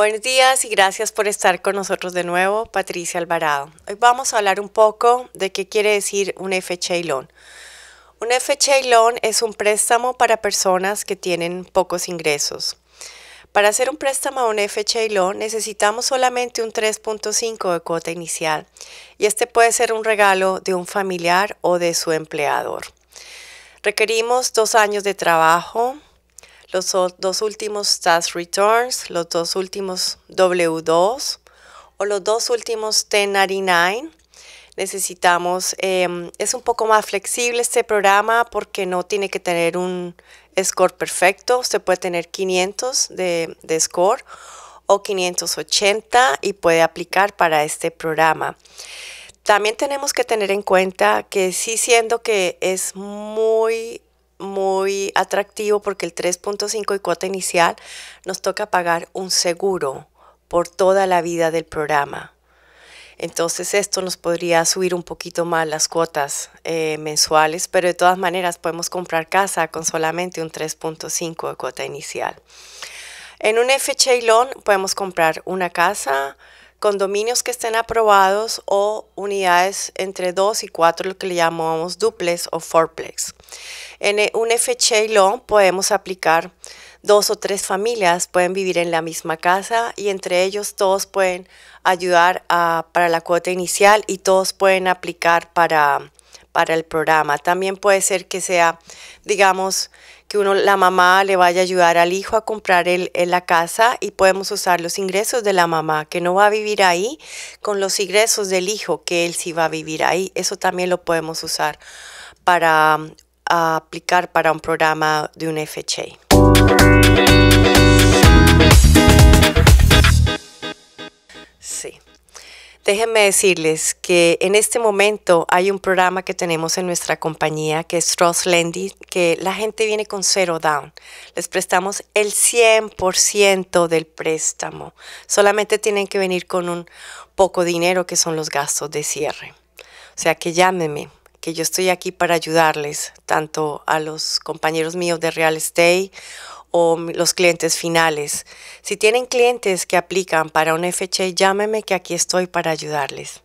Buenos días y gracias por estar con nosotros de nuevo, Patricia Alvarado. Hoy vamos a hablar un poco de qué quiere decir un FHA loan. Un FHA loan es un préstamo para personas que tienen pocos ingresos. Para hacer un préstamo a un FHA loan necesitamos solamente un 3.5 de cuota inicial y este puede ser un regalo de un familiar o de su empleador. Requerimos dos años de trabajo, los dos últimos TAS Returns, los dos últimos W2 o los dos últimos 1099. Necesitamos, em, es un poco más flexible este programa porque no tiene que tener un score perfecto. Usted puede tener 500 de, de score o 580 y puede aplicar para este programa. También tenemos que tener en cuenta que sí siendo que es muy muy atractivo porque el 3.5 y cuota inicial nos toca pagar un seguro por toda la vida del programa. Entonces esto nos podría subir un poquito más las cuotas eh, mensuales, pero de todas maneras podemos comprar casa con solamente un 3.5 de cuota inicial. En un FHA loan podemos comprar una casa, condominios que estén aprobados o unidades entre 2 y 4, lo que le llamamos duplex o fourplex. En e, un FHA loan podemos aplicar dos o tres familias pueden vivir en la misma casa y entre ellos todos pueden ayudar para la cuota inicial y todos pueden aplicar para, para el programa. También puede ser que sea, digamos, que uno, la mamá le vaya a ayudar al hijo a comprar el, la casa y podemos usar los ingresos de la mamá, que no va a vivir ahí, con los ingresos del hijo, que él sí va a vivir ahí. Eso también lo podemos usar para um, aplicar para un programa de un FHA. Sí. Déjenme decirles que en este momento hay un programa que tenemos en nuestra compañía que es Trust Lending, que la gente viene con cero down. Les prestamos el 100% del préstamo. Solamente tienen que venir con un poco dinero que son los gastos de cierre. O sea que llámenme, que yo estoy aquí para ayudarles, tanto a los compañeros míos de real estate o los clientes finales. Si tienen clientes que aplican para un FHA, llámeme que aquí estoy para ayudarles.